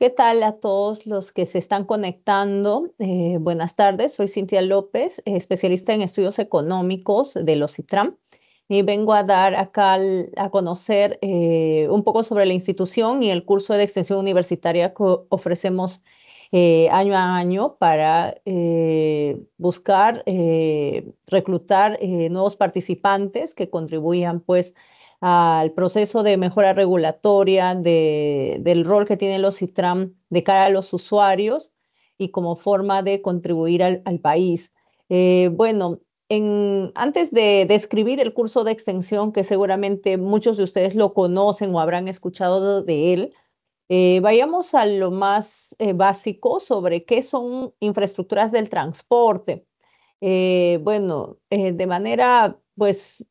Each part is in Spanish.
¿Qué tal a todos los que se están conectando? Eh, buenas tardes, soy Cintia López, especialista en estudios económicos de los CITRAM. Y vengo a dar acá a conocer eh, un poco sobre la institución y el curso de extensión universitaria que ofrecemos eh, año a año para buscar reclutar nuevos participantes que contribuyan pues al proceso de mejora regulatoria, de, del rol que tienen los CITRAM de cara a los usuarios y como forma de contribuir al, país. Eh, bueno, en, antes de describir el curso de extensión, que seguramente muchos de ustedes lo conocen o habrán escuchado de él, eh, vayamos a lo más eh, básico sobre qué son infraestructuras del transporte. bueno, de manera pues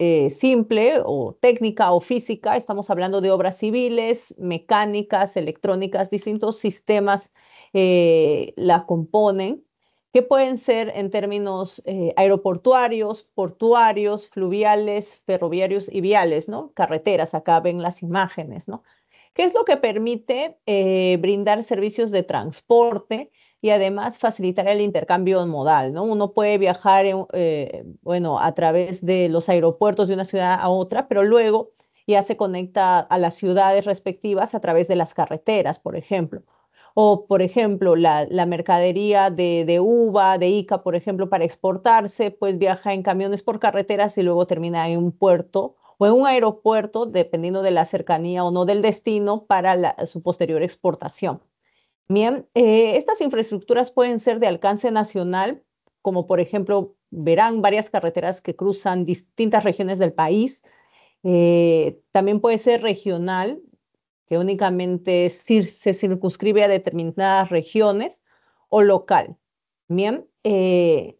eh, simple o técnica o física, estamos hablando de obras civiles, mecánicas, electrónicas, distintos sistemas eh, la componen, que pueden ser en términos eh, aeroportuarios, portuarios, fluviales, ferroviarios y viales, ¿no? Carreteras, acá ven las imágenes, ¿no? ¿Qué es lo que permite brindar servicios de transporte? y además facilitar el intercambio modal, ¿no? Uno puede viajar, eh, bueno, a través de los aeropuertos de una ciudad a otra, pero luego ya se conecta a las ciudades respectivas a través de las carreteras, por ejemplo. O, por ejemplo, la, mercadería de, uva, de Ica, por ejemplo, para exportarse, pues viaja en camiones por carreteras y luego termina en un puerto o en un aeropuerto, dependiendo de la cercanía o no del destino, para su posterior exportación. Bien, eh, estas infraestructuras pueden ser de alcance nacional, como por ejemplo verán varias carreteras que cruzan distintas regiones del país. Eh, también puede ser regional, que únicamente se circunscribe a determinadas regiones, o local. Bien, eh,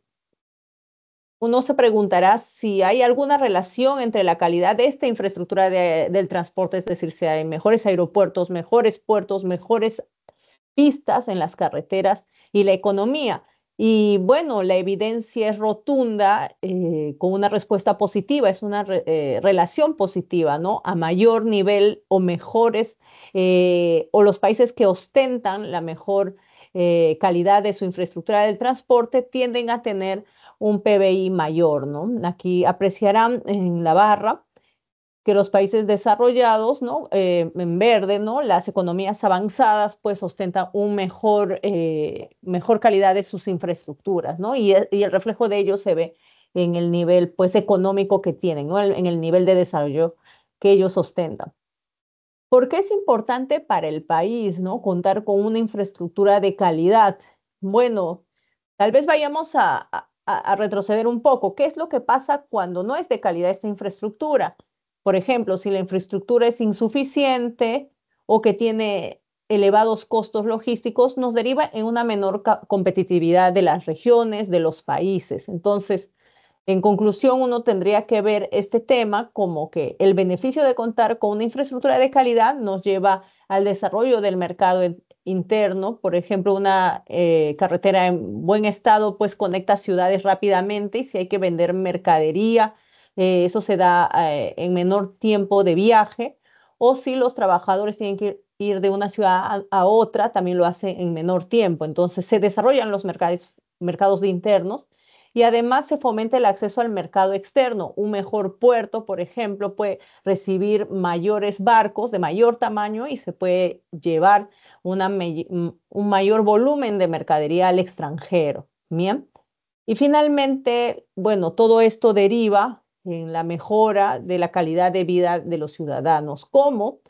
uno se preguntará si hay alguna relación entre la calidad de esta infraestructura del transporte, es decir, si hay mejores aeropuertos, mejores puertos, mejores pistas, en las carreteras y la economía. Y bueno, la evidencia es rotunda eh, con una respuesta positiva, es una eh, relación positiva, ¿no? A mayor nivel o mejores, eh, o los países que ostentan la mejor calidad de su infraestructura del transporte tienden a tener un PBI mayor, ¿no? Aquí apreciarán en la barra que los países desarrollados, ¿no? Eh, en verde, ¿no? Las economías avanzadas, pues, ostentan un mejor, eh, mejor calidad de sus infraestructuras, ¿no? Y, el reflejo de ello se ve en el nivel, pues, económico que tienen, ¿no? En el nivel de desarrollo que ellos ostentan. ¿Por qué es importante para el país, ¿no? Contar con una infraestructura de calidad. Bueno, tal vez vayamos a retroceder un poco. ¿Qué es lo que pasa cuando no es de calidad esta infraestructura? Por ejemplo, si la infraestructura es insuficiente o que tiene elevados costos logísticos, nos deriva en una menor competitividad de las regiones, de los países. Entonces, en conclusión, uno tendría que ver este tema como que el beneficio de contar con una infraestructura de calidad nos lleva al desarrollo del mercado interno. Por ejemplo, una eh, carretera en buen estado pues conecta ciudades rápidamente y si hay que vender mercadería, eh, eso se da eh, en menor tiempo de viaje, o si los trabajadores tienen que ir de una ciudad a, otra, también lo hacen en menor tiempo. Entonces se desarrollan los mercados, mercados internos y además se fomenta el acceso al mercado externo. Un mejor puerto, por ejemplo, puede recibir mayores barcos de mayor tamaño y se puede llevar un mayor volumen de mercadería al extranjero. Bien. Y finalmente, bueno, todo esto deriva en la mejora de la calidad de vida de los ciudadanos, cómo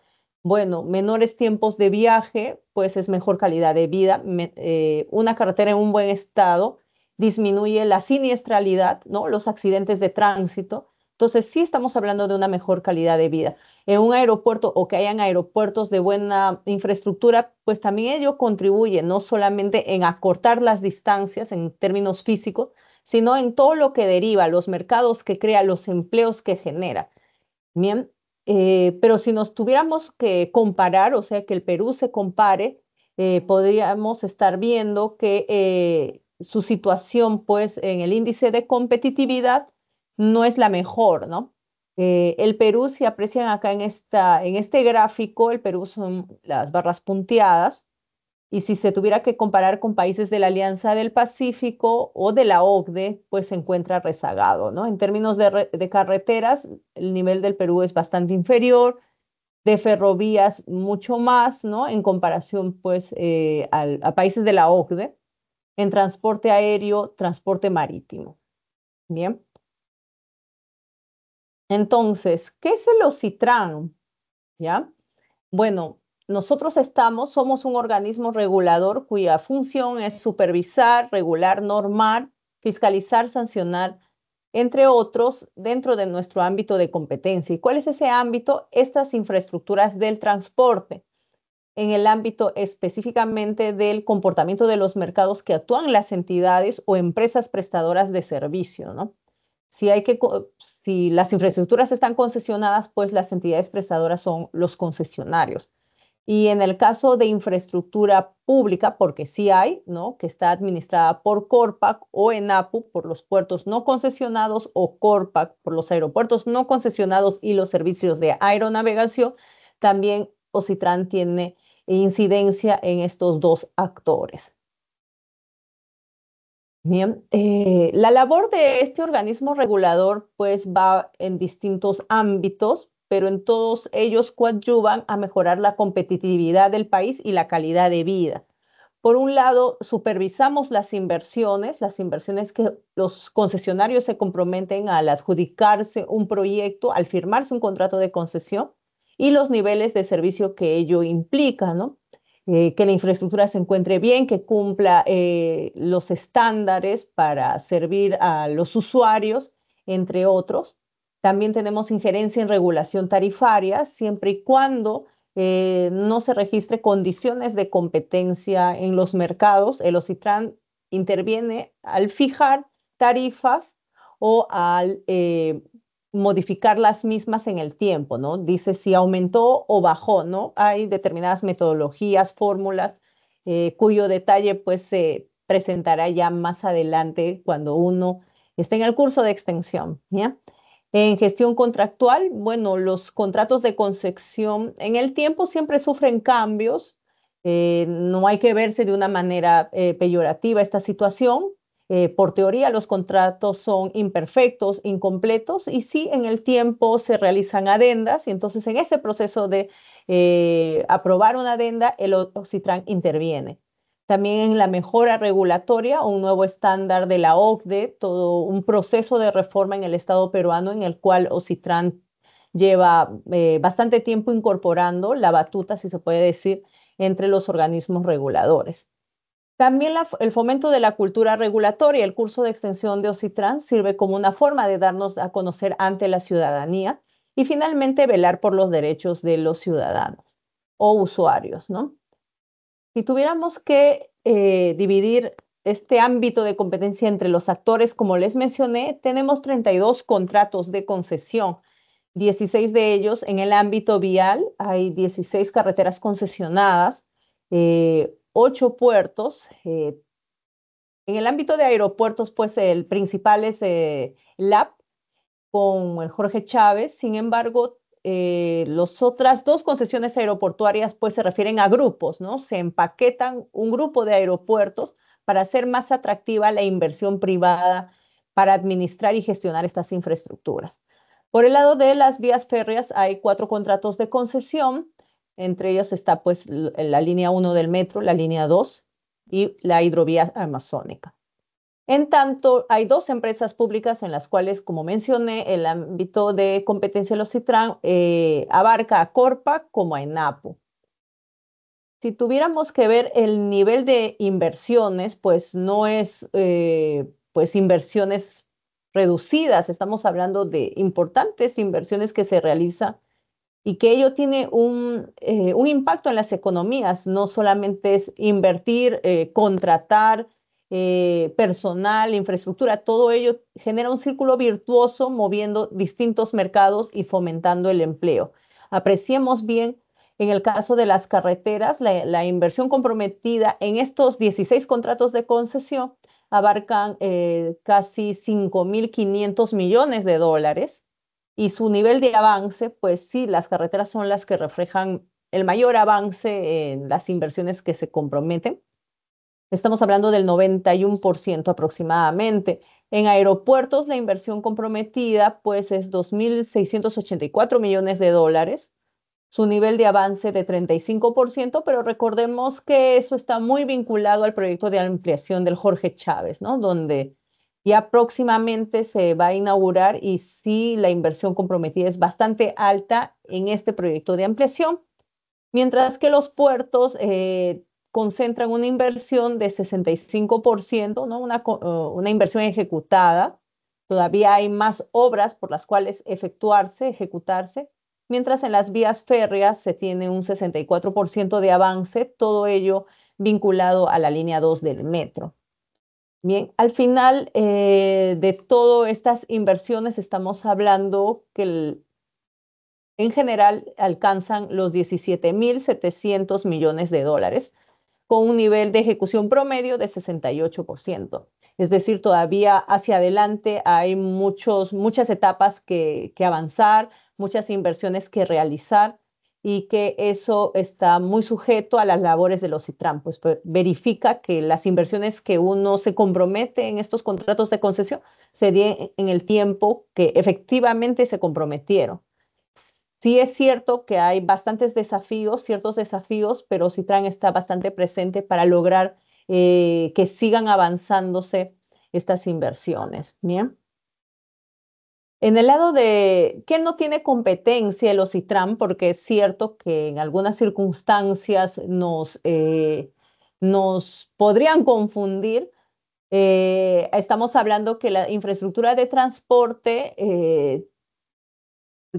bueno, menores tiempos de viaje, pues es mejor calidad de vida, eh, una carretera en un buen estado disminuye la siniestralidad, ¿no? Los accidentes de tránsito. Entonces, sí estamos hablando de una mejor calidad de vida. En un aeropuerto o que hayan aeropuertos de buena infraestructura, pues también ello contribuye no solamente en acortar las distancias en términos físicos, sino en todo lo que deriva, los mercados que crea, los empleos que genera. Bien, eh, pero si nos tuviéramos que comparar, o sea, que el Perú se compare, eh, podríamos estar viendo que eh, su situación, pues, en el índice de competitividad no es la mejor, ¿no? el Perú, si aprecian acá en, en este gráfico, el Perú son las barras punteadas, y si se tuviera que comparar con países de la Alianza del Pacífico o de la OCDE, pues se encuentra rezagado, ¿no? En términos de, carreteras, el nivel del Perú es bastante inferior, de ferrovías mucho más, ¿no? En comparación, pues, eh, a países de la OCDE, en transporte aéreo, transporte marítimo. Bien. Entonces, ¿qué es el Ocitran? ¿Ya? Bueno, nosotros estamos, somos un organismo regulador cuya función es supervisar, regular, normar, fiscalizar, sancionar, entre otros, dentro de nuestro ámbito de competencia. ¿Y cuál es ese ámbito? Estas infraestructuras del transporte en el ámbito específicamente del comportamiento de los mercados que actúan las entidades o empresas prestadoras de servicio, ¿no? si las infraestructuras están concesionadas, pues las entidades prestadoras son los concesionarios. Y en el caso de infraestructura pública, porque sí hay, ¿no? Que está administrada por Corpac o ENAPU por los puertos no concesionados o Corpac por los aeropuertos no concesionados y los servicios de aeronavegación, también Ocitran tiene incidencia en estos dos actores. Bien, eh, la labor de este organismo regulador pues va en distintos ámbitos, pero en todos ellos coadyuvan a mejorar la competitividad del país y la calidad de vida. Por un lado, supervisamos las inversiones, las inversiones que los concesionarios se comprometen al adjudicarse un proyecto, al firmarse un contrato de concesión y los niveles de servicio que ello implica, eh, que la infraestructura se encuentre bien, que cumpla eh, los estándares para servir a los usuarios, entre otros. También tenemos injerencia en regulación tarifaria, siempre y cuando eh, no se registre condiciones de competencia en los mercados. El OCITRAN interviene al fijar tarifas o al eh, modificar las mismas en el tiempo, ¿no? Dice si aumentó o bajó, ¿no? Hay determinadas metodologías, fórmulas, eh, cuyo detalle pues se presentará ya más adelante cuando uno esté en el curso de extensión, ¿ya? En gestión contractual, bueno, los contratos de concepción en el tiempo siempre sufren cambios. Eh, no hay que verse de una manera eh, peyorativa esta situación. Eh, por teoría, los contratos son imperfectos, incompletos, y sí, en el tiempo se realizan adendas, y entonces en ese proceso de aprobar una adenda, el Ocitran interviene. También en la mejora regulatoria, un nuevo estándar de la OCDE, todo un proceso de reforma en el Estado peruano en el cual Ocitran lleva eh, bastante tiempo incorporando la batuta, si se puede decir, entre los organismos reguladores. También el fomento de la cultura regulatoria, el curso de extensión de OCITRAN sirve como una forma de darnos a conocer ante la ciudadanía y finalmente velar por los derechos de los ciudadanos o usuarios, ¿no? Si tuviéramos que eh, dividir este ámbito de competencia entre los actores, como les mencioné, tenemos 32 contratos de concesión, 16 de ellos en el ámbito vial, hay 16 carreteras concesionadas, 8 eh, puertos. Eh. en el ámbito de aeropuertos, pues el principal es LAP con el Jorge Chávez, sin embargo, eh, las otras dos concesiones aeroportuarias pues se refieren a grupos, ¿no? Se empaquetan un grupo de aeropuertos para hacer más atractiva la inversión privada para administrar y gestionar estas infraestructuras. Por el lado de las vías férreas hay cuatro contratos de concesión, entre ellos está pues la línea 1 del metro, la línea 2 y la hidrovía amazónica. En tanto, hay dos empresas públicas en las cuales, como mencioné, el ámbito de competencia de los Citran eh, abarca a Corpa como a ENAPO. Si tuviéramos que ver el nivel de inversiones, pues no es eh, pues inversiones reducidas, estamos hablando de importantes inversiones que se realizan y que ello tiene eh, un impacto en las economías, no solamente es invertir, contratar, eh, personal, infraestructura, todo ello genera un círculo virtuoso moviendo distintos mercados y fomentando el empleo. Apreciemos bien en el caso de las carreteras, la, inversión comprometida en estos 16 contratos de concesión abarcan eh, casi 5.500 millones de dólares y su nivel de avance, pues sí, las carreteras son las que reflejan el mayor avance en las inversiones que se comprometen. Estamos hablando del 91% aproximadamente. En aeropuertos, la inversión comprometida pues es 2.684 millones de dólares, su nivel de avance de 35%, pero recordemos que eso está muy vinculado al proyecto de ampliación del Jorge Chávez, ¿no? Donde ya próximamente se va a inaugurar y sí, la inversión comprometida es bastante alta en este proyecto de ampliación, mientras que los puertos eh, concentran una inversión de 65%, eh, una, inversión ejecutada. Todavía hay más obras por las cuales efectuarse, ejecutarse, mientras en las vías férreas se tiene un 64% de avance, todo ello vinculado a la línea 2 del metro. Bien, al final eh, de todas estas inversiones estamos hablando que en general alcanzan los 17.700 millones de dólares, con un nivel de ejecución promedio de 68%. Es decir, todavía hacia adelante hay muchos, muchas etapas que, que avanzar, muchas inversiones que realizar y que eso está muy sujeto a las labores de los CITRAM, pues, pues verifica que las inversiones que uno se compromete en estos contratos de concesión se den en el tiempo que efectivamente se comprometieron. Sí es cierto que hay bastantes desafíos, ciertos desafíos, pero Citran está bastante presente para lograr eh, que sigan avanzándose estas inversiones. Bien. En el lado de que no tiene competencia el OCITRAN, porque es cierto que en algunas circunstancias nos, eh, nos podrían confundir, eh, estamos hablando que la infraestructura de transporte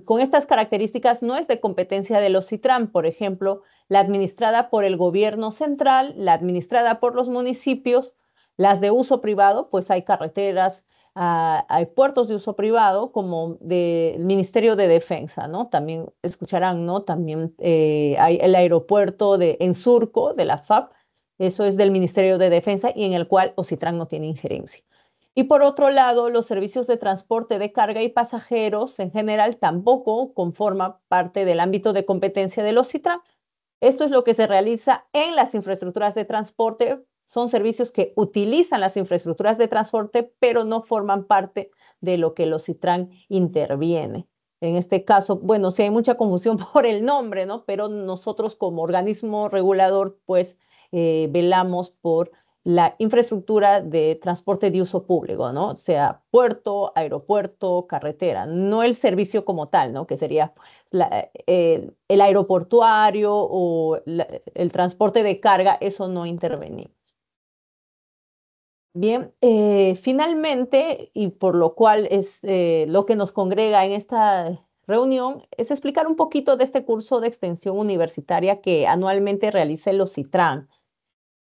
con estas características no es de competencia de los por ejemplo, la administrada por el gobierno central, la administrada por los municipios, las de uso privado, pues hay carreteras, ah, hay puertos de uso privado, como del Ministerio de Defensa, ¿no? También escucharán, ¿no? También eh, hay el aeropuerto de, en Surco, de la FAP, eso es del Ministerio de Defensa y en el cual OCITRAN no tiene injerencia. Y por otro lado, los servicios de transporte de carga y pasajeros en general tampoco conforman parte del ámbito de competencia de los CITRAN. Esto es lo que se realiza en las infraestructuras de transporte. Son servicios que utilizan las infraestructuras de transporte, pero no forman parte de lo que los CITRAN interviene. En este caso, bueno, si hay mucha confusión por el nombre, ¿no? Pero nosotros como organismo regulador, pues, eh, velamos por la infraestructura de transporte de uso público, ¿no? Sea puerto, aeropuerto, carretera, no el servicio como tal, ¿no? Que sería eh, el aeroportuario o el transporte de carga, eso no intervenía. Bien, eh, finalmente, y por lo cual es eh, lo que nos congrega en esta reunión, es explicar un poquito de este curso de extensión universitaria que anualmente realiza el OCITRAN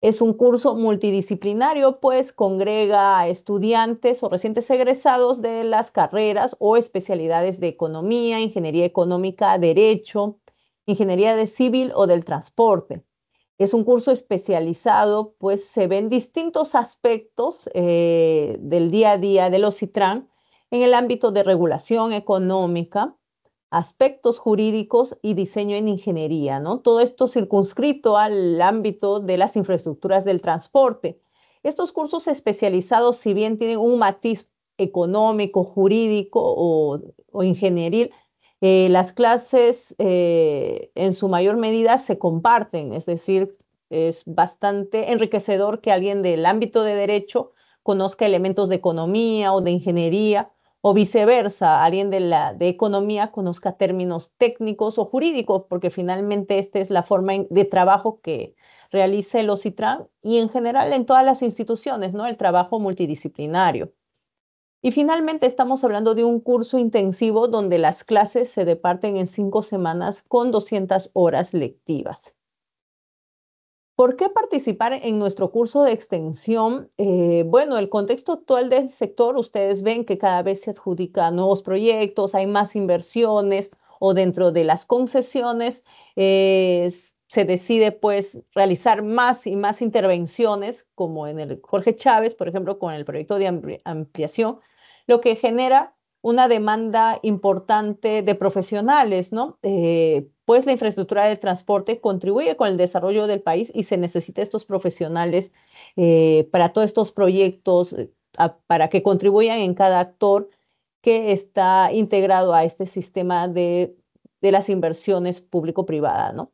es un curso multidisciplinario, pues congrega a estudiantes o recientes egresados de las carreras o especialidades de economía, ingeniería económica, derecho, ingeniería de civil o del transporte. Es un curso especializado, pues se ven distintos aspectos eh, del día a día de los CITRAN en el ámbito de regulación económica, aspectos jurídicos y diseño en ingeniería, ¿no? Todo esto circunscrito al ámbito de las infraestructuras del transporte. Estos cursos especializados, si bien tienen un matiz económico, jurídico o, o ingeniería, eh, las clases eh, en su mayor medida se comparten, es decir, es bastante enriquecedor que alguien del ámbito de derecho conozca elementos de economía o de ingeniería o viceversa, alguien de, la, de economía conozca términos técnicos o jurídicos, porque finalmente esta es la forma de trabajo que realiza el OCITRAN y en general en todas las instituciones, ¿no? El trabajo multidisciplinario. Y finalmente estamos hablando de un curso intensivo donde las clases se departen en cinco semanas con 200 horas lectivas. ¿Por qué participar en nuestro curso de extensión? Eh, bueno, el contexto actual del sector, ustedes ven que cada vez se adjudican nuevos proyectos, hay más inversiones o dentro de las concesiones eh, se decide pues realizar más y más intervenciones, como en el Jorge Chávez, por ejemplo, con el proyecto de ampliación, lo que genera una demanda importante de profesionales, ¿no? Eh, pues la infraestructura de transporte contribuye con el desarrollo del país y se necesita estos profesionales eh, para todos estos proyectos, eh, para que contribuyan en cada actor que está integrado a este sistema de, de las inversiones público-privada, ¿no?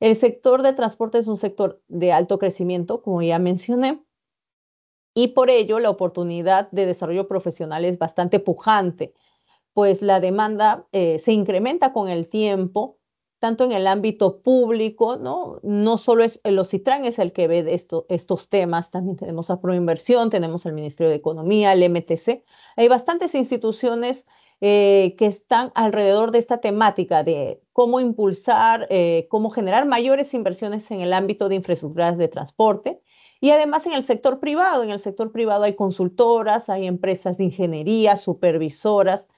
El sector de transporte es un sector de alto crecimiento, como ya mencioné, y por ello la oportunidad de desarrollo profesional es bastante pujante, pues la demanda eh, se incrementa con el tiempo, tanto en el ámbito público, ¿no? No solo es el OCITRAN es el que ve estos temas, también tenemos a Proinversión, tenemos el Ministerio de Economía, el MTC, hay bastantes instituciones eh, que están alrededor de esta temática de cómo impulsar, eh, cómo generar mayores inversiones en el ámbito de infraestructuras de transporte y además en el sector privado, en el sector privado hay consultoras, hay empresas de ingeniería, supervisoras,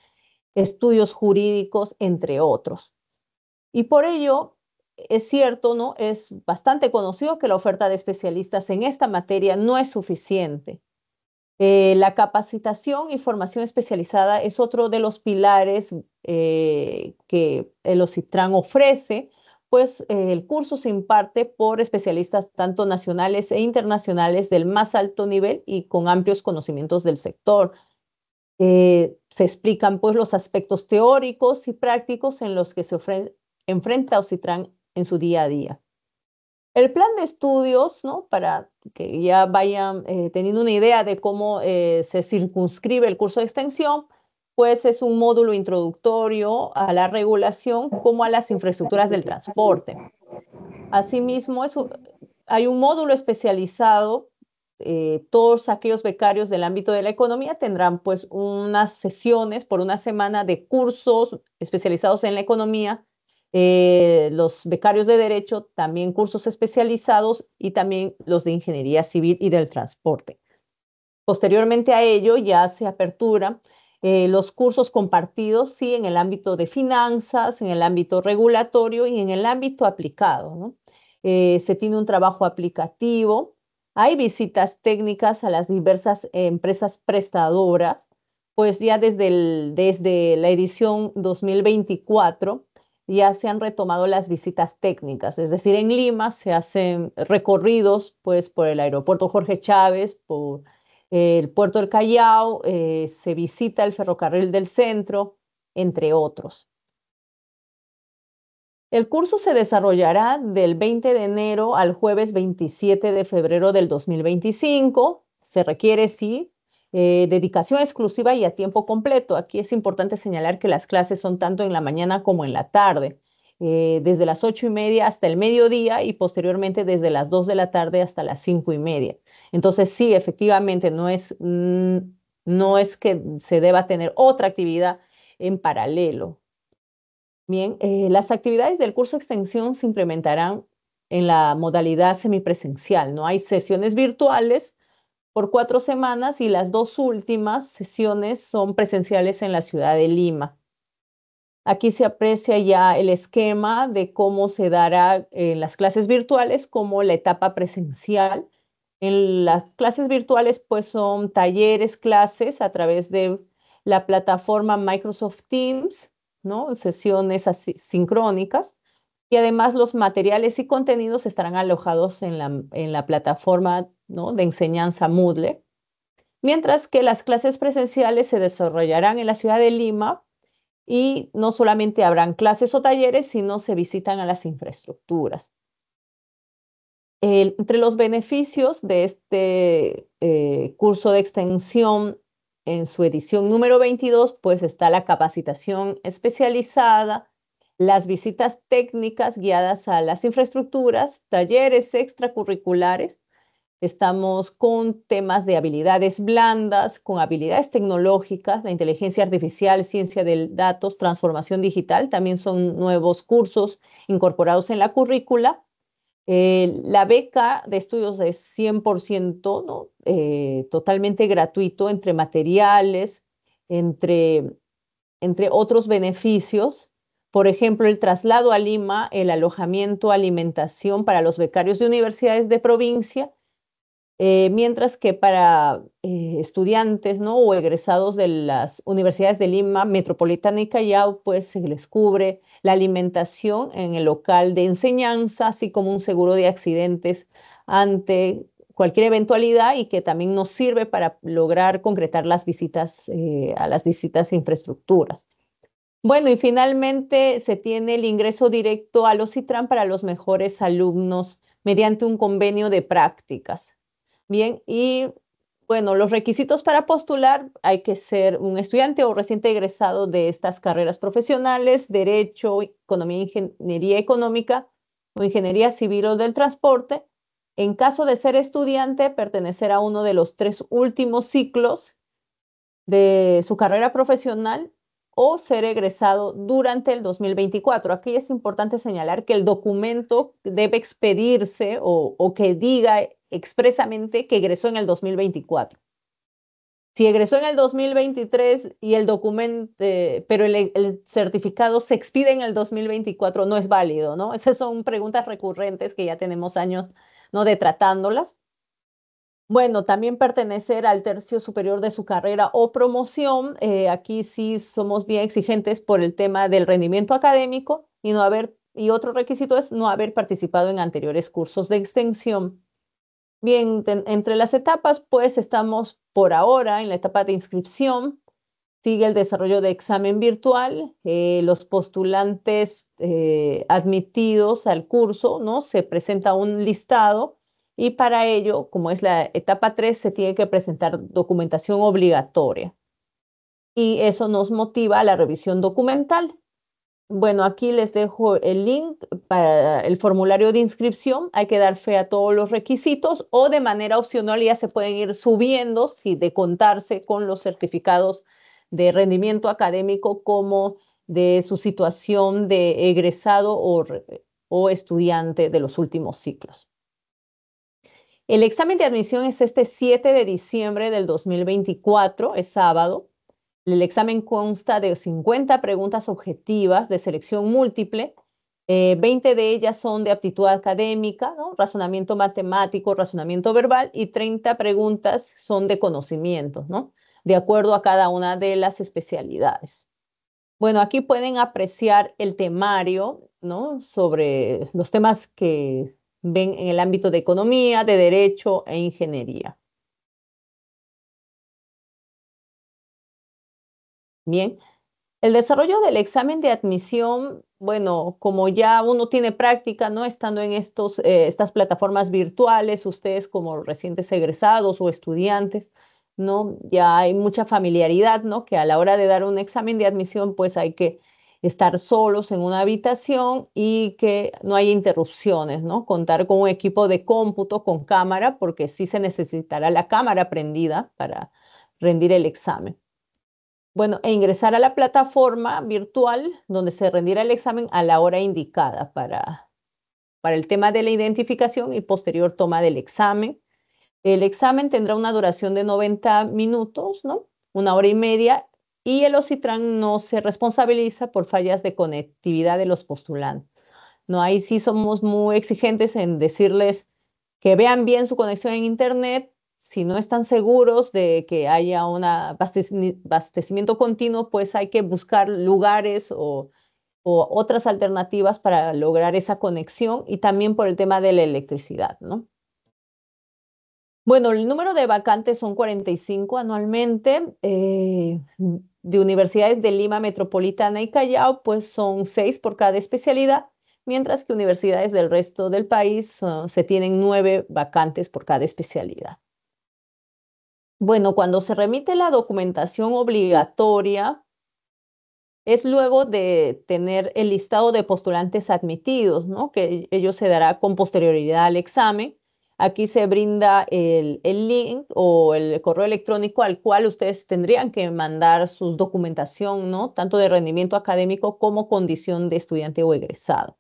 estudios jurídicos, entre otros. Y por ello, es cierto, ¿no? Es bastante conocido que la oferta de especialistas en esta materia no es suficiente. Eh, la capacitación y formación especializada es otro de los pilares eh, que el OCITRAN ofrece pues eh, el curso se imparte por especialistas tanto nacionales e internacionales del más alto nivel y con amplios conocimientos del sector. Eh, se explican pues los aspectos teóricos y prácticos en los que se enfrenta Ocitran en su día a día. El plan de estudios, ¿no? para que ya vayan eh, teniendo una idea de cómo se circunscribe el curso de extensión, pues es un módulo introductorio a la regulación como a las infraestructuras del transporte. Asimismo, hay un módulo especializado eh, todos aquellos becarios del ámbito de la economía tendrán pues unas sesiones por una semana de cursos especializados en la economía. Eh, los becarios de derecho también cursos especializados y también los de ingeniería civil y del transporte. Posteriormente a ello ya se apertura eh, los cursos compartidos, sí, en el ámbito de finanzas, en el ámbito regulatorio y en el ámbito aplicado. Eh, se tiene un trabajo aplicativo, hay visitas técnicas a las diversas empresas prestadoras, pues ya desde, el, desde la edición 2024 ya se han retomado las visitas técnicas, es decir, en Lima se hacen recorridos pues por el aeropuerto Jorge Chávez, por el puerto del Callao, eh, se visita el ferrocarril del centro, entre otros. El curso se desarrollará del 20 de enero al jueves 27 de febrero del 2025. Se requiere, sí, eh, dedicación exclusiva y a tiempo completo. Aquí es importante señalar que las clases son tanto en la mañana como en la tarde, eh, desde las ocho y media hasta el mediodía y posteriormente desde las dos de la tarde hasta las cinco y media. Entonces, sí, efectivamente, no es, no es que se deba tener otra actividad en paralelo. Bien, eh, las actividades del curso extensión se implementarán en la modalidad semipresencial, ¿no? Hay sesiones virtuales por cuatro semanas y las dos últimas sesiones son presenciales en la ciudad de Lima. Aquí se aprecia ya el esquema de cómo se dará en eh, las clases virtuales como la etapa presencial las clases virtuales, pues son talleres, clases a través de la plataforma Microsoft Teams, ¿no? Sesiones sincrónicas. Y además los materiales y contenidos estarán alojados en la, plataforma de enseñanza Moodle. Mientras que las clases presenciales se desarrollarán en la ciudad de Lima y no solamente habrán clases o talleres, sino se visitan a las infraestructuras entre los beneficios de este eh, curso de extensión en su edición número 22, pues está la capacitación especializada, las visitas técnicas guiadas a las infraestructuras, talleres extracurriculares. Estamos con temas de habilidades blandas, con habilidades tecnológicas, la inteligencia artificial, ciencia de datos, transformación digital, también son nuevos cursos incorporados en la currícula eh, la beca de estudios es 100%, eh, totalmente gratuito entre materiales, entre, entre otros beneficios. Por ejemplo, el traslado a Lima, el alojamiento, alimentación para los becarios de universidades de provincia eh, mientras que para eh, estudiantes o egresados de las universidades de Lima, Metropolitana y Callao, pues se les cubre la alimentación en el local de enseñanza, así como un seguro de accidentes ante cualquier eventualidad y que también nos sirve para lograr concretar las visitas eh, a las distintas infraestructuras. Bueno, y finalmente se tiene el ingreso directo a los CITRAN para los mejores alumnos mediante un convenio de prácticas. Bien, y bueno, los requisitos para postular hay que ser un estudiante o reciente egresado de estas carreras profesionales, Derecho, Economía, Ingeniería Económica o Ingeniería Civil o del Transporte. En caso de ser estudiante, pertenecer a uno de los tres últimos ciclos de su carrera profesional o ser egresado durante el 2024. Aquí es importante señalar que el documento debe expedirse o, que diga expresamente que egresó en el 2024. Si egresó en el 2023 y el documento, pero el, certificado se expide en el 2024, no es válido, ¿no? Esas son preguntas recurrentes que ya tenemos años, ¿no? De tratándolas. Bueno, también pertenecer al tercio superior de su carrera o promoción. Eh, aquí sí somos bien exigentes por el tema del rendimiento académico y no haber y otro requisito es no haber participado en anteriores cursos de extensión. Bien, entre las etapas, pues estamos por ahora en la etapa de inscripción. Sigue el desarrollo de examen virtual. Eh, los postulantes eh, admitidos al curso, ¿no? Se presenta un listado y para ello, como es la etapa 3, se tiene que presentar documentación obligatoria. Y eso nos motiva a la revisión documental. Bueno, aquí les dejo el link para el formulario de inscripción. Hay que dar fe a todos los requisitos o de manera opcional ya se pueden ir subiendo si de contarse con los certificados de rendimiento académico como de su situación de egresado o, o estudiante de los últimos ciclos. El examen de admisión es este 7 de diciembre del 2024, es sábado. El examen consta de 50 preguntas objetivas de selección múltiple. 20 eh, de ellas son de aptitud académica, razonamiento matemático, razonamiento verbal y 30 preguntas son de conocimiento, de acuerdo a cada una de las especialidades. Bueno, aquí pueden apreciar el temario ¿no? sobre los temas que ven en el ámbito de economía, de derecho e ingeniería. Bien, el desarrollo del examen de admisión, bueno, como ya uno tiene práctica, ¿no? Estando en estos, eh, estas plataformas virtuales, ustedes como recientes egresados o estudiantes, ¿no? Ya hay mucha familiaridad, ¿no? Que a la hora de dar un examen de admisión, pues hay que estar solos en una habitación y que no haya interrupciones, ¿no? Contar con un equipo de cómputo con cámara, porque sí se necesitará la cámara prendida para rendir el examen. Bueno, e ingresar a la plataforma virtual donde se rendirá el examen a la hora indicada para, para el tema de la identificación y posterior toma del examen. El examen tendrá una duración de 90 minutos, ¿no? Una hora y media y el OCITRAN no se responsabiliza por fallas de conectividad de los postulantes. No, ahí sí somos muy exigentes en decirles que vean bien su conexión en Internet, si no están seguros de que haya un abastecimiento continuo, pues hay que buscar lugares o, o otras alternativas para lograr esa conexión y también por el tema de la electricidad, ¿no? Bueno, el número de vacantes son 45 anualmente. Eh, de universidades de Lima Metropolitana y Callao, pues son seis por cada especialidad, mientras que universidades del resto del país ah, se tienen nueve vacantes por cada especialidad. Bueno, cuando se remite la documentación obligatoria, es luego de tener el listado de postulantes admitidos, ¿no? que ello se dará con posterioridad al examen Aquí se brinda el, link o el correo electrónico al cual ustedes tendrían que mandar su documentación, ¿no? Tanto de rendimiento académico como condición de estudiante o egresado.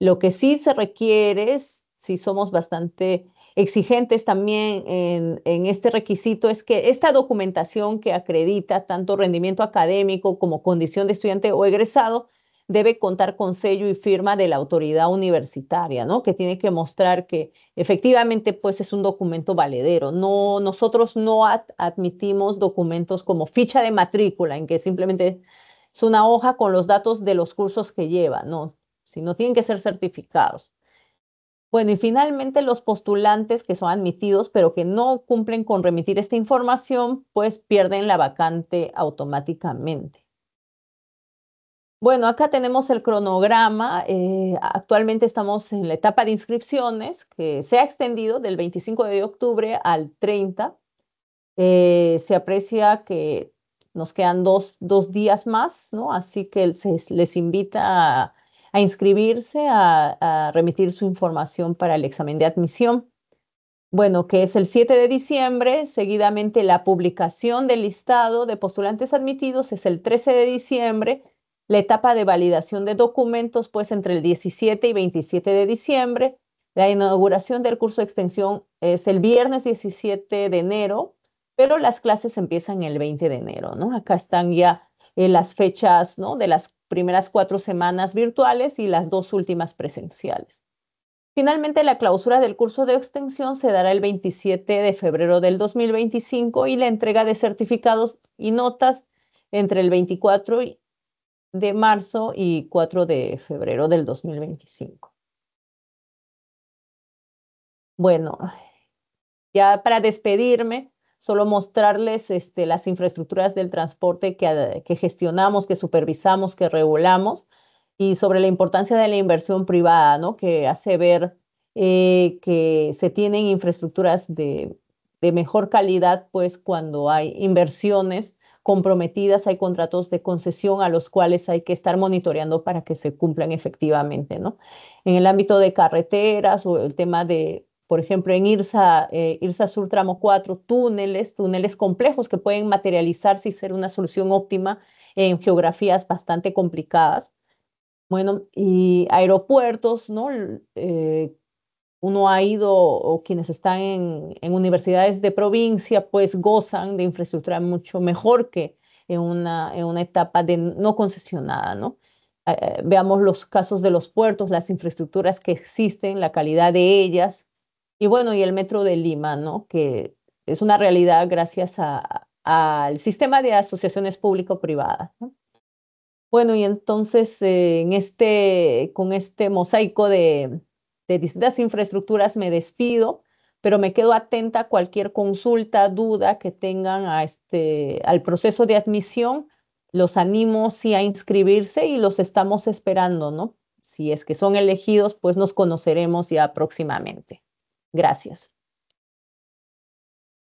Lo que sí se requiere, si somos bastante exigentes también en, este requisito es que esta documentación que acredita tanto rendimiento académico como condición de estudiante o egresado debe contar con sello y firma de la autoridad universitaria, ¿no? Que tiene que mostrar que efectivamente pues es un documento valedero. No, nosotros no admitimos documentos como ficha de matrícula, en que simplemente es una hoja con los datos de los cursos que lleva, no, sino tienen que ser certificados. Bueno, y finalmente los postulantes que son admitidos pero que no cumplen con remitir esta información, pues pierden la vacante automáticamente. Bueno, acá tenemos el cronograma. Eh, actualmente estamos en la etapa de inscripciones que se ha extendido del 25 de octubre al 30. Eh, se aprecia que nos quedan dos, días más, ¿no? Así que les invita a, inscribirse, a, a, remitir su información para el examen de admisión. Bueno, que es el 7 de diciembre, seguidamente la publicación del listado de postulantes admitidos es el 13 de diciembre la etapa de validación de documentos, pues entre el 17 y 27 de diciembre. La inauguración del curso de extensión es el viernes 17 de enero, pero las clases empiezan el 20 de enero, ¿no? Acá están ya eh, las fechas, ¿no? De las primeras cuatro semanas virtuales y las dos últimas presenciales. Finalmente, la clausura del curso de extensión se dará el 27 de febrero del 2025 y la entrega de certificados y notas entre el 24 y de marzo y 4 de febrero del 2025. Bueno, ya para despedirme, solo mostrarles este, las infraestructuras del transporte que, gestionamos, que supervisamos, que regulamos y sobre la importancia de la inversión privada, que hace ver eh, que se tienen infraestructuras de, de mejor calidad, pues cuando hay inversiones comprometidas, hay contratos de concesión a los cuales hay que estar monitoreando para que se cumplan efectivamente, ¿no? En el ámbito de carreteras o el tema de por ejemplo, en IRSA, eh, IRSA Sur Tramo 4, túneles, túneles complejos que pueden materializarse y ser una solución óptima en geografías bastante complicadas. Bueno, y aeropuertos, ¿no? Eh, uno ha ido o quienes están en, universidades de provincia, pues gozan de infraestructura mucho mejor que en una, etapa de no concesionada, ¿no? Eh, eh, veamos los casos de los puertos, las infraestructuras que existen, la calidad de ellas, y bueno, y el metro de Lima, ¿no? Que es una realidad gracias al sistema de asociaciones público-privadas, ¿no? Bueno, y entonces eh, en este, con este mosaico de, de distintas infraestructuras me despido, pero me quedo atenta a cualquier consulta, duda que tengan a este, al proceso de admisión. Los animo sí a inscribirse y los estamos esperando, ¿no? Si es que son elegidos, pues nos conoceremos ya próximamente. Gracias.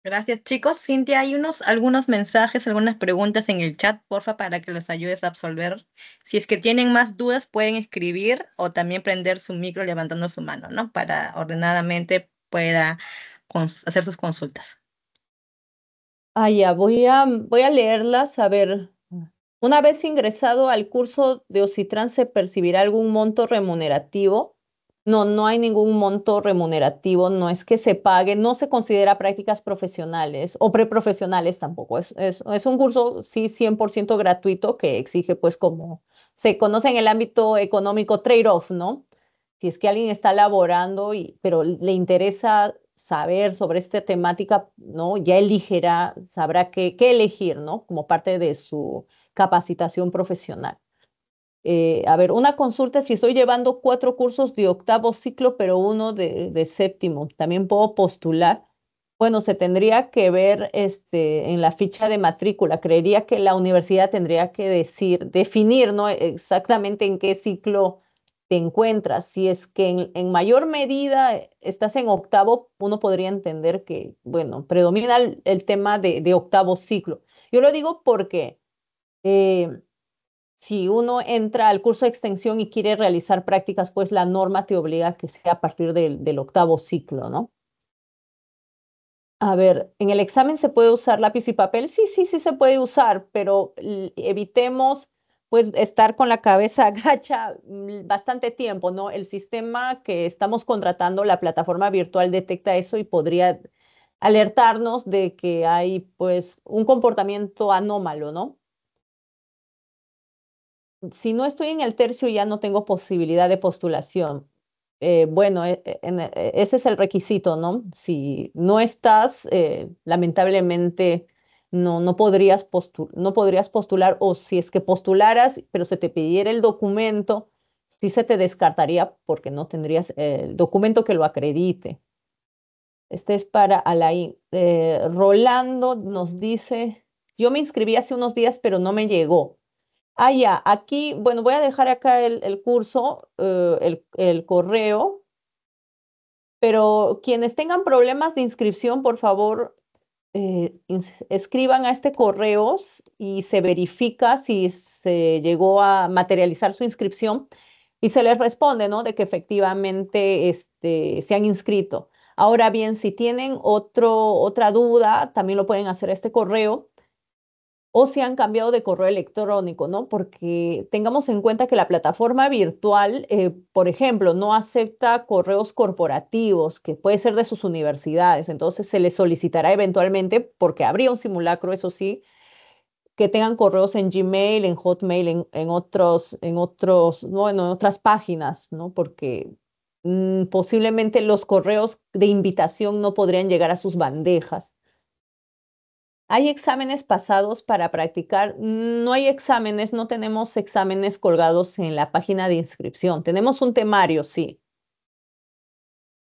Gracias, chicos. Cintia, hay unos, algunos mensajes, algunas preguntas en el chat, porfa, para que los ayudes a absolver. Si es que tienen más dudas, pueden escribir o también prender su micro levantando su mano, ¿no? Para ordenadamente pueda hacer sus consultas. Ah, ya, voy a, voy a leerlas. A ver, una vez ingresado al curso de Ocitran, ¿se percibirá algún monto remunerativo? No, no hay ningún monto remunerativo, no es que se pague, no se considera prácticas profesionales o preprofesionales tampoco. Es, es, un curso, sí, 100% gratuito que exige, pues, como se conoce en el ámbito económico, trade-off, ¿no? Si es que alguien está laborando, y, pero le interesa saber sobre esta temática, ¿no? Ya elegirá, sabrá qué, qué elegir, ¿no? Como parte de su capacitación profesional. Eh, a ver, una consulta si estoy llevando cuatro cursos de octavo ciclo, pero uno de, séptimo, ¿también puedo postular? Bueno, se tendría que ver este, en la ficha de matrícula. Creería que la universidad tendría que decir, definir ¿no? exactamente en qué ciclo te encuentras. Si es que en, mayor medida estás en octavo, uno podría entender que, bueno, predomina el, tema de, octavo ciclo. Yo lo digo porque eh, si uno entra al curso de extensión y quiere realizar prácticas, pues la norma te obliga a que sea a partir del, del octavo ciclo, ¿no? A ver, ¿en el examen se puede usar lápiz y papel? Sí, sí, sí se puede usar, pero evitemos pues estar con la cabeza agacha mm, bastante tiempo, ¿no? El sistema que estamos contratando, la plataforma virtual detecta eso y podría alertarnos de que hay pues un comportamiento anómalo, ¿no? si no estoy en el tercio ya no tengo posibilidad de postulación. Eh, bueno, eh, eh, ese es el requisito, ¿no? Si no estás, lamentablemente no, no, podrías no podrías postular o si es que postularas, pero se te pidiera el documento, sí se te descartaría porque no tendrías el documento que lo acredite. Este es para Alain. Rolando nos dice, yo me inscribí hace unos días, pero no me llegó. Ah, ya, aquí, bueno, voy a dejar acá el, curso, eh, el, correo, pero quienes tengan problemas de inscripción, por favor, eh, escriban a este correo y se verifica si se llegó a materializar su inscripción y se les responde, ¿no? De que efectivamente este, se han inscrito. Ahora bien, si tienen otra duda, también lo pueden hacer a este correo o si han cambiado de correo electrónico, ¿no? Porque tengamos en cuenta que la plataforma virtual, eh, por ejemplo, no acepta correos corporativos, que puede ser de sus universidades, entonces se les solicitará eventualmente, porque habría un simulacro, eso sí, que tengan correos en Gmail, en Hotmail, en, otros, en otros, bueno, en otras páginas, ¿no? Porque mm, posiblemente los correos de invitación no podrían llegar a sus bandejas. Hay exámenes pasados para practicar. No hay exámenes, no tenemos exámenes colgados en la página de inscripción. Tenemos un temario, sí.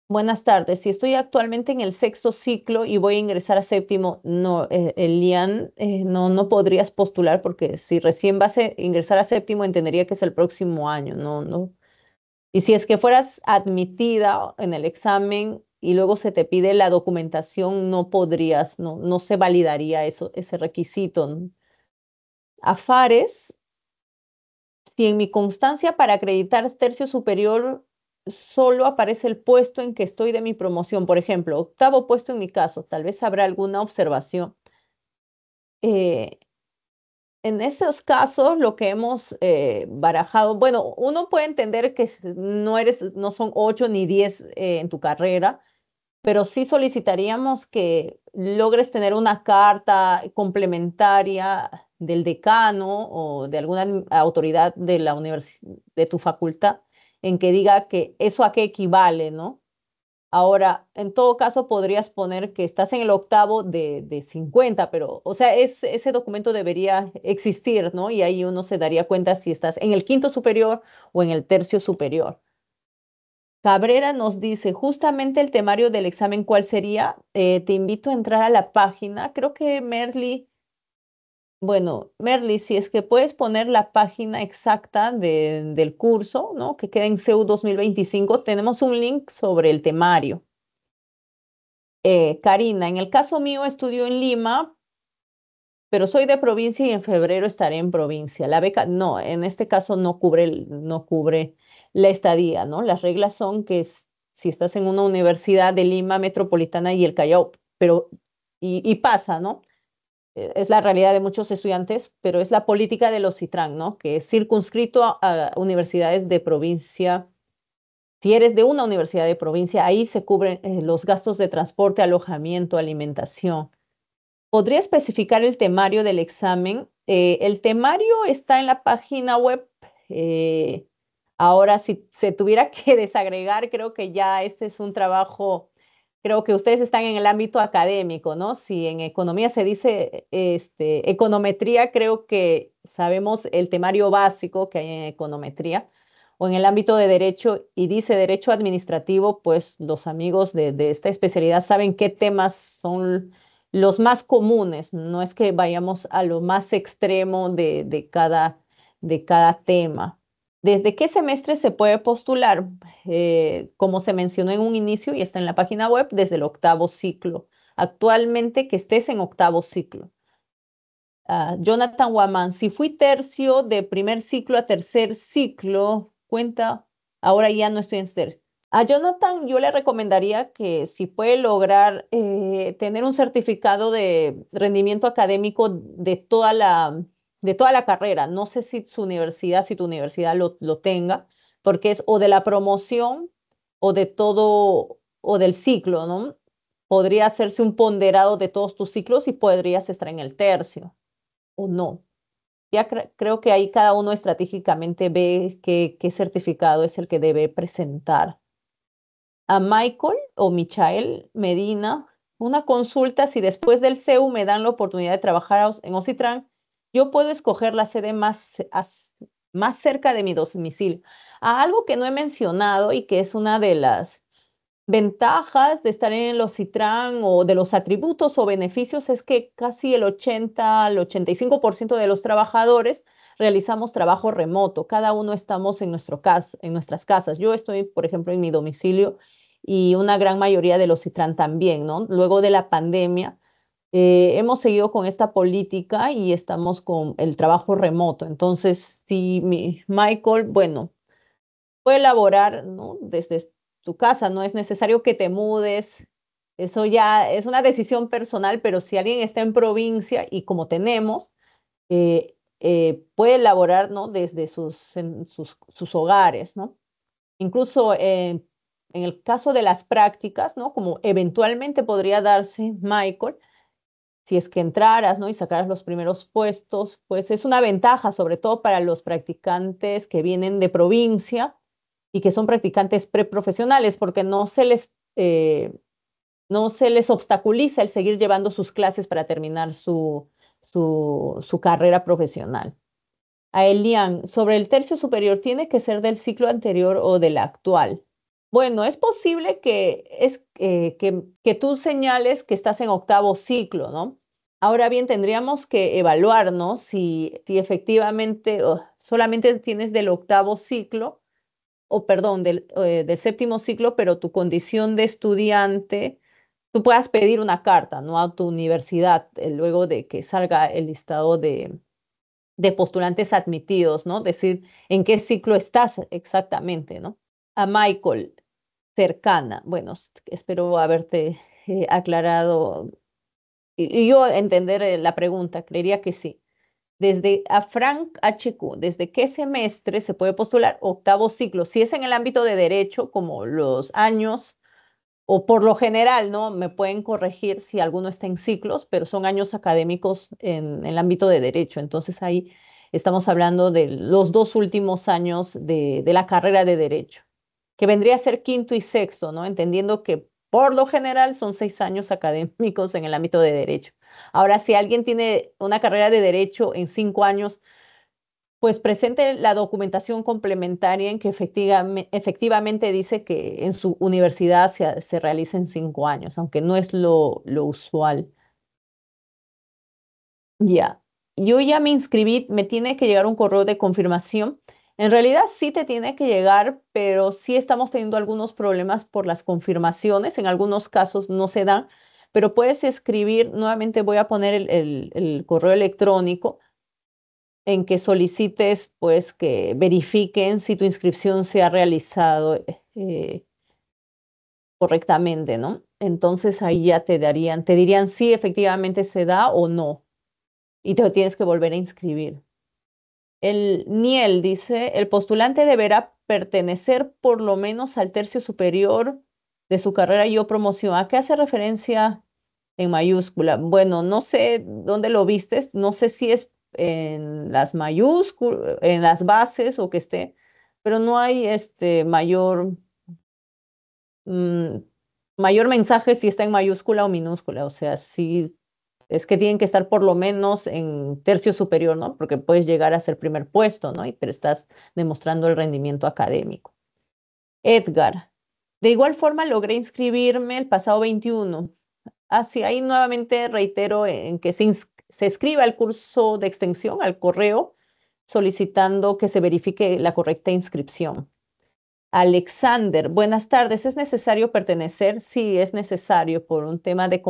Buenas tardes. Si estoy actualmente en el sexto ciclo y voy a ingresar a séptimo, no, Elian, eh, eh, eh, no, no podrías postular porque si recién vas a ingresar a séptimo, entendería que es el próximo año. No, no. Y si es que fueras admitida en el examen y luego se te pide la documentación, no podrías, no, no se validaría eso, ese requisito. Afares, si en mi constancia para acreditar tercio superior solo aparece el puesto en que estoy de mi promoción, por ejemplo, octavo puesto en mi caso, tal vez habrá alguna observación. Eh, en esos casos, lo que hemos eh, barajado, bueno, uno puede entender que no, eres, no son ocho ni diez eh, en tu carrera, pero sí solicitaríamos que logres tener una carta complementaria del decano o de alguna autoridad de, la de tu facultad en que diga que eso a qué equivale, ¿no? Ahora, en todo caso, podrías poner que estás en el octavo de, de 50, pero, o sea, ese documento debería existir, ¿no? Y ahí uno se daría cuenta si estás en el quinto superior o en el tercio superior. Cabrera nos dice, justamente el temario del examen, ¿cuál sería? Eh, te invito a entrar a la página. Creo que Merly, bueno, Merly, si es que puedes poner la página exacta del curso, ¿no? Que queda en CEU 2025, tenemos un link sobre el temario. Eh, Karina, en el caso mío estudio en Lima, pero soy de provincia y en febrero estaré en provincia. La beca, no, en este caso no cubre, no cubre la estadía, ¿no? Las reglas son que si estás en una universidad de Lima Metropolitana y el Callao, pero, y, pasa, ¿no? E, es la realidad de muchos estudiantes, pero es la política de los CITRAN, ¿no? Que es circunscrito a, universidades de provincia. Si eres de una universidad de provincia, ahí se cubren eh, los gastos de transporte, alojamiento, alimentación. ¿Podría especificar el temario del examen? Eh, el temario está en la página web eh, Ahora, si se tuviera que desagregar, creo que ya este es un trabajo, creo que ustedes están en el ámbito académico, ¿no? Si en economía se dice este, econometría, creo que sabemos el temario básico que hay en econometría, o en el ámbito de derecho y dice derecho administrativo, pues los amigos de, esta especialidad saben qué temas son los más comunes, no es que vayamos a lo más extremo de cada tema. ¿Desde qué semestre se puede postular? Eh, como se mencionó en un inicio y está en la página web, desde el octavo ciclo. Actualmente que estés en octavo ciclo. Ah, Jonathan Waman, si fui tercio de primer ciclo a tercer ciclo, cuenta, ahora ya no estoy en tercio. A Jonathan yo le recomendaría que si puede lograr eh, tener un certificado de rendimiento académico de toda la de toda la carrera. No sé si su universidad, si tu universidad lo, tenga, porque es o de la promoción o de todo, o del ciclo, ¿no? Podría hacerse un ponderado de todos tus ciclos y podrías estar en el tercio o no. Ya creo que ahí cada uno estratégicamente ve qué, qué certificado es el que debe presentar. A Michael o Michael Medina, una consulta si después del CEU me dan la oportunidad de trabajar en Ocitran, yo puedo escoger la sede más, más cerca de mi domicilio. A algo que no he mencionado y que es una de las ventajas de estar en los CITRAN o de los atributos o beneficios es que casi el 80 al 85% de los trabajadores realizamos trabajo remoto. Cada uno estamos en, nuestro cas en nuestras casas. Yo estoy, por ejemplo, en mi domicilio y una gran mayoría de los CITRAN también, ¿no? Luego de la pandemia, eh, hemos seguido con esta política y estamos con el trabajo remoto. Entonces, si Michael, bueno, puede elaborar ¿no? desde tu casa, no es necesario que te mudes, eso ya es una decisión personal, pero si alguien está en provincia y como tenemos, eh, eh, puede elaborar ¿no? desde sus, sus, hogares, ¿no? Incluso en el caso de las prácticas, ¿no? Como eventualmente podría darse, Michael, si es que entraras ¿no? y sacaras los primeros puestos, pues es una ventaja, sobre todo para los practicantes que vienen de provincia y que son practicantes preprofesionales, porque no se les, eh, no se les obstaculiza el seguir llevando sus clases para terminar su, su, su carrera profesional. A Elian, sobre el tercio superior, ¿tiene que ser del ciclo anterior o del actual? Bueno, es posible que, es, eh, que, tú señales que estás en octavo ciclo, ¿no? Ahora bien, tendríamos que evaluarnos si, si efectivamente solamente tienes del octavo ciclo, o perdón, eh, del, séptimo ciclo, pero tu condición de estudiante, tú puedas pedir una carta ¿no? a tu universidad eh, luego de que salga el listado de, de postulantes admitidos, ¿no? Decir en qué ciclo estás exactamente, ¿no? A Michael, cercana. Bueno, espero haberte eh, aclarado. Y, yo entender eh, la pregunta, creería que sí. Desde a Frank HQ, ¿desde qué semestre se puede postular octavo ciclo? Si es en el ámbito de derecho, como los años, o por lo general, ¿no? Me pueden corregir si alguno está en ciclos, pero son años académicos en, el ámbito de derecho. Entonces ahí estamos hablando de los dos últimos años de la carrera de derecho que vendría a ser quinto y sexto, ¿no? Entendiendo que por lo general son seis años académicos en el ámbito de derecho. Ahora, si alguien tiene una carrera de derecho en cinco años, pues presente la documentación complementaria en que efectivamente, dice que en su universidad se, se realiza en cinco años, aunque no es lo, usual. Ya, yo ya me inscribí, me tiene que llegar un correo de confirmación en realidad sí te tiene que llegar, pero sí estamos teniendo algunos problemas por las confirmaciones. En algunos casos no se dan, pero puedes escribir, nuevamente voy a poner el, correo electrónico en que solicites pues que verifiquen si tu inscripción se ha realizado eh, correctamente, ¿no? Entonces ahí ya te darían, te dirían si efectivamente se da o no. Y te tienes que volver a inscribir. El Niel dice, el postulante deberá pertenecer por lo menos al tercio superior de su carrera y o promoción. ¿A qué hace referencia en mayúscula? Bueno, no sé dónde lo viste, no sé si es en las mayúsculas, en las bases o que esté, pero no hay este mayor, mm, mayor mensaje si está en mayúscula o minúscula. O sea, si es que tienen que estar por lo menos en tercio superior, ¿no? Porque puedes llegar a ser primer puesto, ¿no? pero estás demostrando el rendimiento académico. Edgar, de igual forma logré inscribirme el pasado 21. Así ahí nuevamente reitero en que se, se escriba el curso de extensión, al correo, solicitando que se verifique la correcta inscripción. Alexander, buenas tardes. ¿Es necesario pertenecer? Sí, es necesario por un tema de,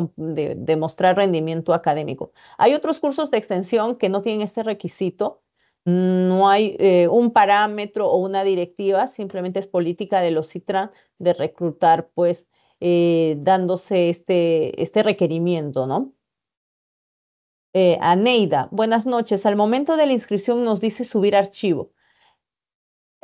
demostrar rendimiento académico. Hay otros cursos de extensión que no tienen este requisito. No hay eh, un parámetro o una directiva, simplemente es política de los CITRA de reclutar, pues, eh, dándose este, este requerimiento, ¿no? Eh, Aneida, buenas noches. Al momento de la inscripción nos dice subir archivo.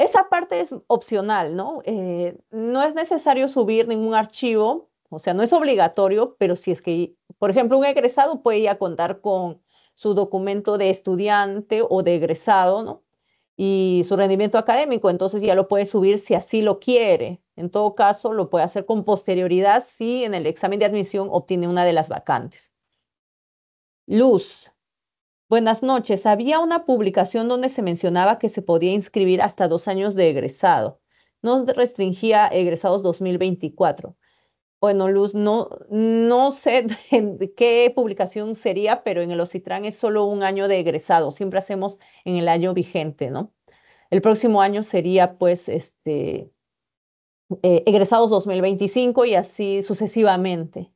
Esa parte es opcional, ¿no? Eh, no es necesario subir ningún archivo, o sea, no es obligatorio, pero si es que, por ejemplo, un egresado puede ya contar con su documento de estudiante o de egresado, ¿no? Y su rendimiento académico, entonces ya lo puede subir si así lo quiere. En todo caso, lo puede hacer con posterioridad si en el examen de admisión obtiene una de las vacantes. Luz. Buenas noches. Había una publicación donde se mencionaba que se podía inscribir hasta dos años de egresado. No restringía egresados 2024. Bueno, Luz, no, no sé qué publicación sería, pero en el OCITRAN es solo un año de egresado. Siempre hacemos en el año vigente, ¿no? El próximo año sería, pues, este, eh, egresados 2025 y así sucesivamente.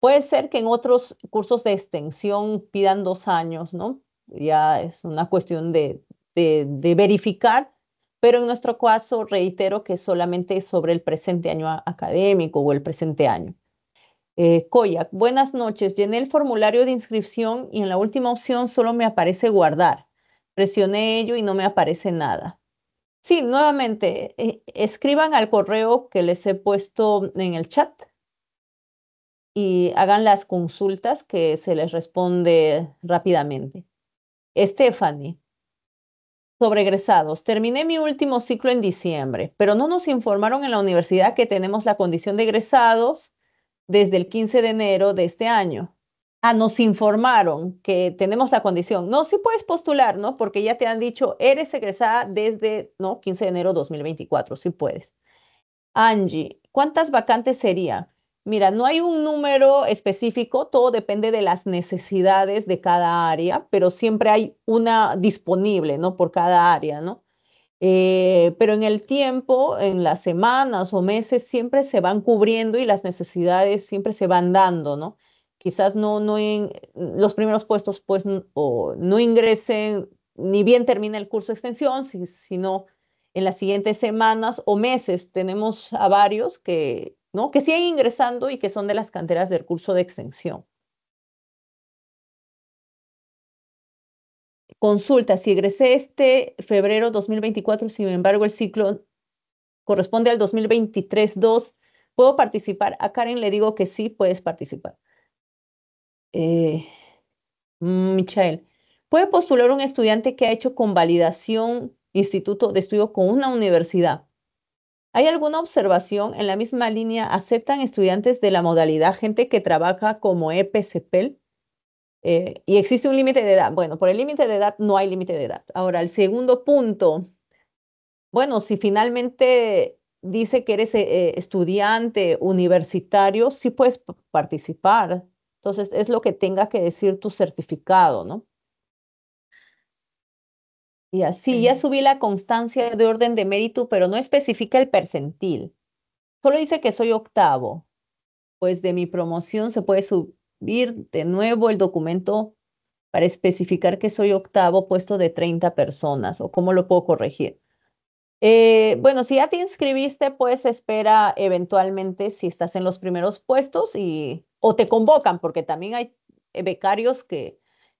Puede ser que en otros cursos de extensión pidan dos años, ¿no? Ya es una cuestión de, verificar, pero en nuestro caso reitero que solamente es sobre el presente año académico o el presente año. Eh, buenas noches. Llené el formulario de inscripción y en la última opción solo me aparece guardar. Presioné ello y no me aparece nada. Sí, nuevamente, eh, escriban al correo que les he puesto en el chat y hagan las consultas que se les responde rápidamente. Stephanie, egresados. terminé mi último ciclo en diciembre, pero no nos informaron en la universidad que tenemos la condición de egresados desde el 15 de enero de este año. Ah, nos informaron que tenemos la condición. No, sí puedes postular, ¿no? Porque ya te han dicho, eres egresada desde, ¿no? 15 de enero 2024, sí puedes. Angie, ¿cuántas vacantes sería? Mira, no hay un número específico, todo depende de las necesidades de cada área, pero siempre hay una disponible, ¿no? Por cada área, ¿no? Eh, pero en el tiempo, en las semanas o meses, siempre se van cubriendo y las necesidades siempre se van dando, ¿no? Quizás no, no los primeros puestos pues o no ingresen ni bien termina el curso de extensión, sino en las siguientes semanas o meses tenemos a varios que ¿no? Que siguen ingresando y que son de las canteras del curso de extensión. Consulta, si egresé este febrero 2024, sin embargo el ciclo corresponde al 2023-2, ¿puedo participar? A ah, Karen le digo que sí, puedes participar. Eh, mm, Michael, ¿puede postular un estudiante que ha hecho convalidación instituto de estudio con una universidad? ¿Hay alguna observación en la misma línea? ¿Aceptan estudiantes de la modalidad gente que trabaja como EPCPEL? Eh, y existe un límite de edad. Bueno, por el límite de edad no hay límite de edad. Ahora, el segundo punto. Bueno, si finalmente dice que eres eh, eh, estudiante universitario, sí puedes participar. Entonces, es lo que tenga que decir tu certificado, ¿no? Y así, ya subí la constancia de orden de mérito, pero no especifica el percentil. Solo dice que soy octavo. Pues de mi promoción se puede subir de nuevo el documento para especificar que soy octavo puesto de 30 personas o cómo lo puedo corregir. Eh, bueno, si ya te inscribiste, pues espera eventualmente si estás en los primeros puestos y o te convocan, porque también hay becarios que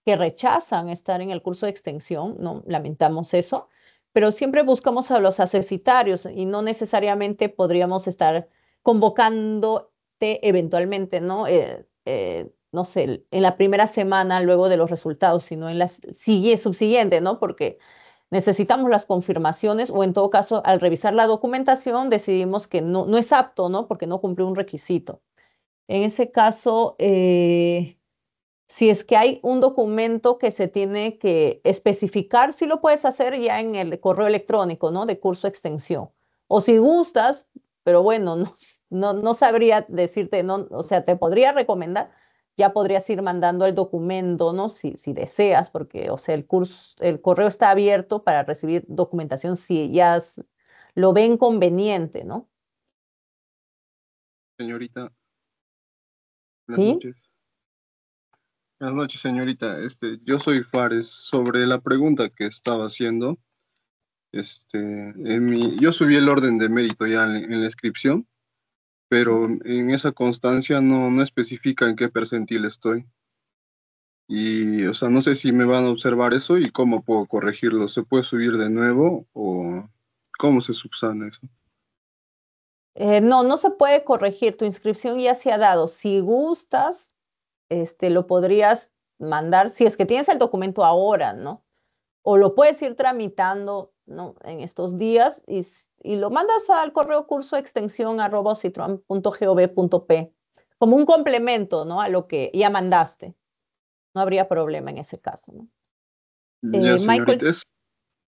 que rechazan estar en el curso de extensión, no lamentamos eso, pero siempre buscamos a los asesitarios y no necesariamente podríamos estar convocándote eventualmente, ¿no? Eh, eh, no sé, en la primera semana luego de los resultados, sino en la subsiguiente, ¿no? Porque necesitamos las confirmaciones o en todo caso, al revisar la documentación, decidimos que no, no es apto, ¿no? Porque no cumplió un requisito. En ese caso, eh, si es que hay un documento que se tiene que especificar, si sí lo puedes hacer ya en el correo electrónico, ¿no? De curso extensión. O si gustas, pero bueno, no, no, sabría decirte, no, o sea, te podría recomendar, ya podrías ir mandando el documento, ¿no? Si, si deseas, porque, o sea, el curso, el correo está abierto para recibir documentación si ellas lo ven conveniente, ¿no? Señorita. ¿Sí? Buenas noches, señorita. Este, yo soy Fares. Sobre la pregunta que estaba haciendo, este, en yo subí el orden de mérito ya en, la inscripción, pero en esa constancia no, no, especifica en qué percentil estoy. Y, o sea, no sé si me van a observar eso y cómo puedo corregirlo. ¿Se puede subir de nuevo o cómo se subsana eso? Eh, no, no se puede corregir. Tu inscripción ya se ha dado. Si gustas, este, lo podrías mandar, si es que tienes el documento ahora, ¿no? O lo puedes ir tramitando, ¿no? En estos días y, y lo mandas al correo curso extensión arroba como un complemento, ¿no? A lo que ya mandaste. No habría problema en ese caso, ¿no? Eh,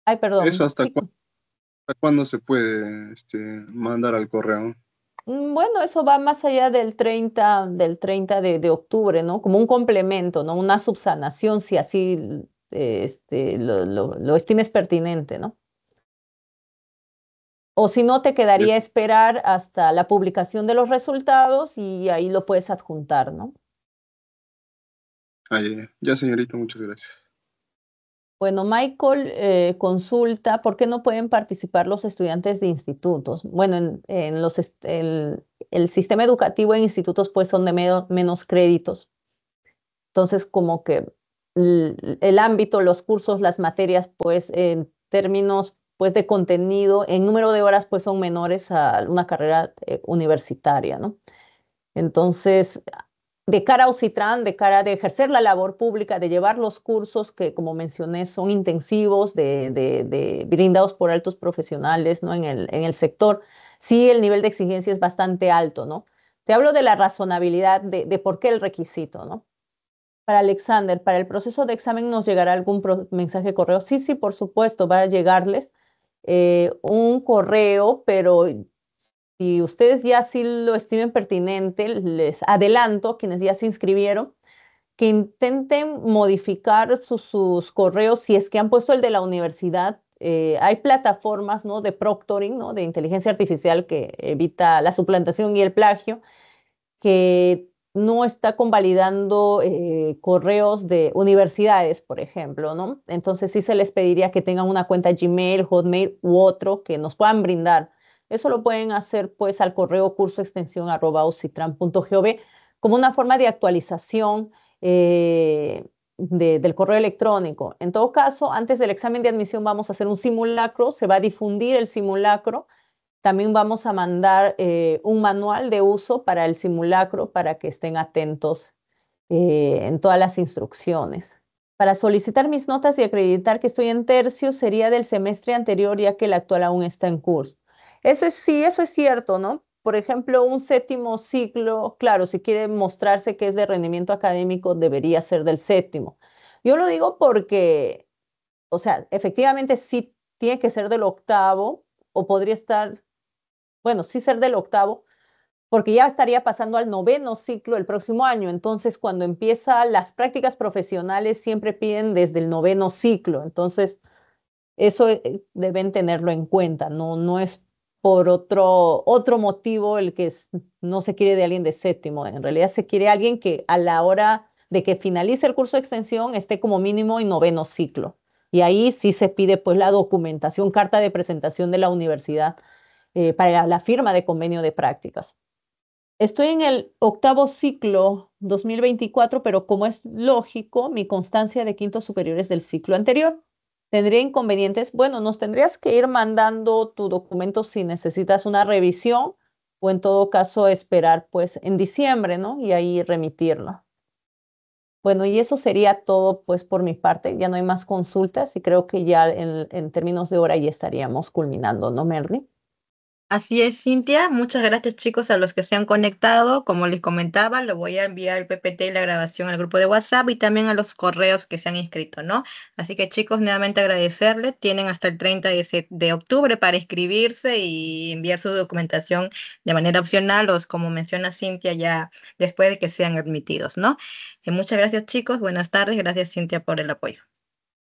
Ay, perdón. Eso hasta, cuándo se puede este, mandar al correo? Mm, bueno, eso va más allá del 30, del de, octubre, ¿no? Como un complemento, ¿no? Una subsanación, si así este, lo, lo, estimes pertinente, ¿no? O si no, te quedaría esperar hasta la publicación de los resultados y ahí lo puedes adjuntar, ¿no? Ay, ya, señorita, muchas gracias. Bueno, Michael eh, consulta por qué no pueden participar los estudiantes de institutos. Bueno, en, los el, sistema educativo en institutos pues son de menos créditos. Entonces, como que el, ámbito, los cursos, las materias, pues en términos pues de contenido, en número de horas pues son menores a una carrera eh, universitaria, ¿no? Entonces, de cara a OCITRAN, de cara de ejercer la labor pública, de llevar los cursos que, como mencioné, son intensivos, de, brindados por altos profesionales ¿no? en, el, en el sector, sí el nivel de exigencia es bastante alto, ¿no? Te hablo de la razonabilidad, de, por qué el requisito, ¿no? Para Alexander, para el proceso de examen nos llegará algún mensaje correo. Sí, sí, por supuesto, va a llegarles eh, un correo, pero y ustedes ya si lo estimen pertinente, les adelanto quienes ya se inscribieron que intenten modificar sus correos si es que han puesto el de la universidad. Eh, hay plataformas ¿no? de proctoring, ¿no? de inteligencia artificial que evita la suplantación y el plagio, que no está convalidando eh, correos de universidades, por ejemplo, ¿no? Entonces sí se les pediría que tengan una cuenta Gmail, Hotmail u otro que nos puedan brindar eso lo pueden hacer pues al correo curso como una forma de actualización eh, del correo electrónico. En todo caso, antes del examen de admisión vamos a hacer un simulacro, se va a difundir el simulacro. También vamos a mandar eh, un manual de uso para el simulacro para que estén atentos eh, en todas las instrucciones. Para solicitar mis notas y acreditar que estoy en tercio sería del semestre anterior ya que el actual aún está en curso. Eso es, sí, eso es cierto, ¿no? Por ejemplo, un séptimo ciclo, claro, si quiere mostrarse que es de rendimiento académico, debería ser del séptimo. Yo lo digo porque, o sea, efectivamente sí tiene que ser del octavo o podría estar, bueno, sí ser del octavo, porque ya estaría pasando al noveno ciclo el próximo año. Entonces, cuando empieza las prácticas profesionales, siempre piden desde el noveno ciclo. Entonces, eso eh, deben tenerlo en cuenta, no, no es por otro, otro motivo, el que no se quiere de alguien de séptimo. En realidad se quiere alguien que a la hora de que finalice el curso de extensión esté como mínimo en noveno ciclo. Y ahí sí se pide pues la documentación, carta de presentación de la universidad eh, para la firma de convenio de prácticas. Estoy en el octavo ciclo 2024, pero como es lógico, mi constancia de quinto superiores del ciclo anterior tendría inconvenientes. Bueno, nos tendrías que ir mandando tu documento si necesitas una revisión o en todo caso esperar pues en diciembre, ¿no? Y ahí remitirlo. Bueno, y eso sería todo pues por mi parte. Ya no hay más consultas y creo que ya en, términos de hora ya estaríamos culminando, ¿no, Merlin? Así es, Cintia. Muchas gracias, chicos, a los que se han conectado. Como les comentaba, lo voy a enviar el PPT y la grabación al grupo de WhatsApp y también a los correos que se han inscrito, ¿no? Así que, chicos, nuevamente agradecerles. Tienen hasta el 30 de, octubre para inscribirse y enviar su documentación de manera opcional o, como menciona Cintia, ya después de que sean admitidos, ¿no? Eh, muchas gracias, chicos. Buenas tardes. Gracias, Cintia, por el apoyo.